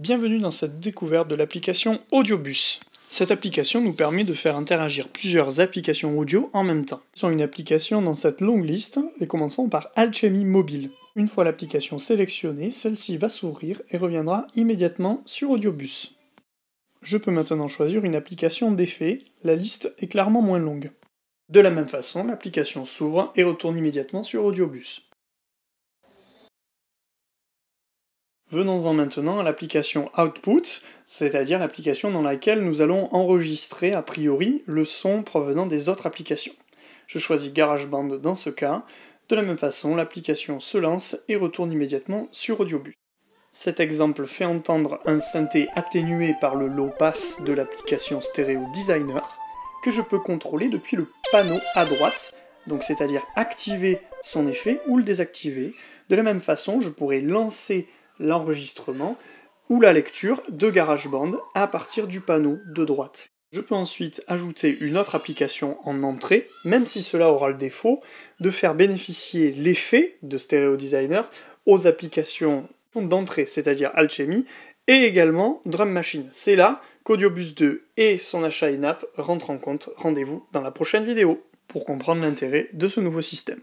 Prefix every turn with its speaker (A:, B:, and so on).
A: Bienvenue dans cette découverte de l'application Audiobus. Cette application nous permet de faire interagir plusieurs applications audio en même temps. Sont une application dans cette longue liste et commençons par Alchemy Mobile. Une fois l'application sélectionnée, celle-ci va s'ouvrir et reviendra immédiatement sur Audiobus. Je peux maintenant choisir une application d'effet, la liste est clairement moins longue. De la même façon, l'application s'ouvre et retourne immédiatement sur Audiobus. Venons-en maintenant à l'application Output, c'est-à-dire l'application dans laquelle nous allons enregistrer a priori le son provenant des autres applications. Je choisis GarageBand dans ce cas. De la même façon, l'application se lance et retourne immédiatement sur AudioBus. Cet exemple fait entendre un synthé atténué par le low pass de l'application Stereo Designer, que je peux contrôler depuis le panneau à droite, donc c'est-à-dire activer son effet ou le désactiver. De la même façon, je pourrais lancer l'enregistrement ou la lecture de GarageBand à partir du panneau de droite. Je peux ensuite ajouter une autre application en entrée, même si cela aura le défaut de faire bénéficier l'effet de Stereo Designer aux applications d'entrée, c'est-à-dire Alchemy, et également Drum Machine. C'est là qu'Audiobus 2 et son achat in-app rentrent en compte. Rendez-vous dans la prochaine vidéo pour comprendre l'intérêt de ce nouveau système.